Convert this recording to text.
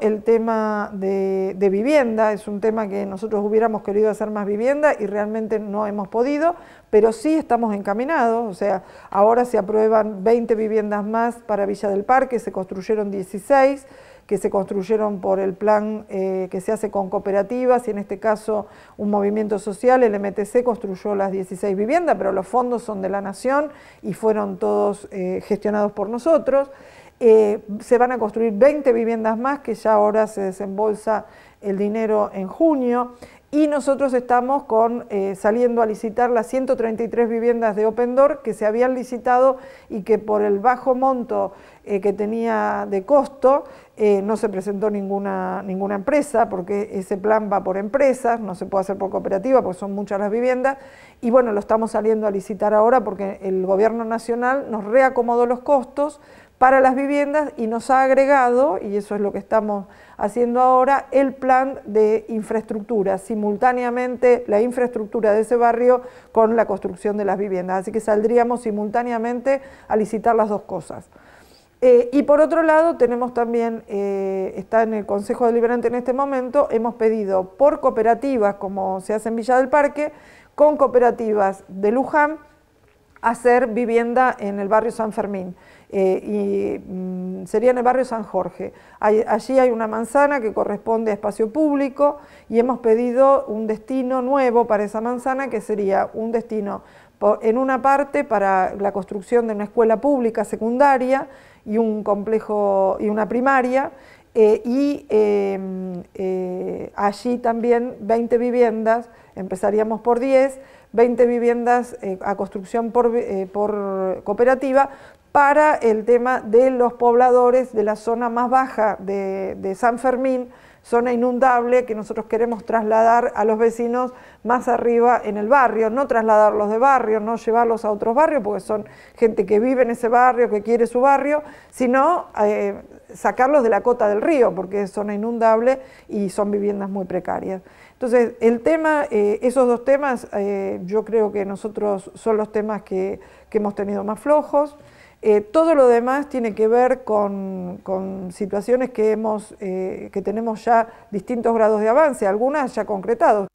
El tema de, vivienda es un tema que nosotros hubiéramos querido hacer más vivienda y realmente no hemos podido, pero sí estamos encaminados, o sea, ahora se aprueban 20 viviendas más para Villa del Parque, se construyeron 16 que se construyeron por el plan eh, que se hace con cooperativas y en este caso un movimiento social, el MTC construyó las 16 viviendas, pero los fondos son de la Nación y fueron todos eh, gestionados por nosotros. Eh, se van a construir 20 viviendas más, que ya ahora se desembolsa el dinero en junio. Y nosotros estamos con, eh, saliendo a licitar las 133 viviendas de Open Door que se habían licitado y que por el bajo monto eh, que tenía de costo no se presentó ninguna, ninguna empresa, porque ese plan va por empresas, no se puede hacer por cooperativa, porque son muchas las viviendas. Y bueno, lo estamos saliendo a licitar ahora porque el Gobierno Nacional nos reacomodó los costos para las viviendas y nos ha agregado, y eso es lo que estamos haciendo ahora, el plan de infraestructura, simultáneamente la infraestructura de ese barrio con la construcción de las viviendas. Así que saldríamos simultáneamente a licitar las dos cosas. Eh, y por otro lado, tenemos también, eh, está en el Consejo Deliberante en este momento, hemos pedido por cooperativas, como se hace en Villa del Parque, con cooperativas de Luján, hacer vivienda en el barrio San Fermín. Eh, y mm, sería en el barrio San Jorge. allí hay una manzana que corresponde a espacio público y hemos pedido un destino nuevo para esa manzana que sería un destino en una parte para la construcción de una escuela pública secundaria y un complejo y una primaria eh, y em, eh, allí también 20 viviendas, empezaríamos por 10, 20 viviendas eh, a construcción por cooperativa, para el tema de los pobladores de la zona más baja de, San Fermín, zona inundable que nosotros queremos trasladar a los vecinos más arriba en el barrio, no trasladarlos de barrio, no llevarlos a otros barrios, porque son gente que vive en ese barrio, que quiere su barrio, sino eh, sacarlos de la cota del río, porque es zona inundable y son viviendas muy precarias. Entonces, el tema, eh, esos dos temas, eh, yo creo que nosotros son los temas que, que hemos tenido más flojos. Eh, todo lo demás tiene que ver con, situaciones que, eh, que tenemos ya distintos grados de avance, algunas ya concretados.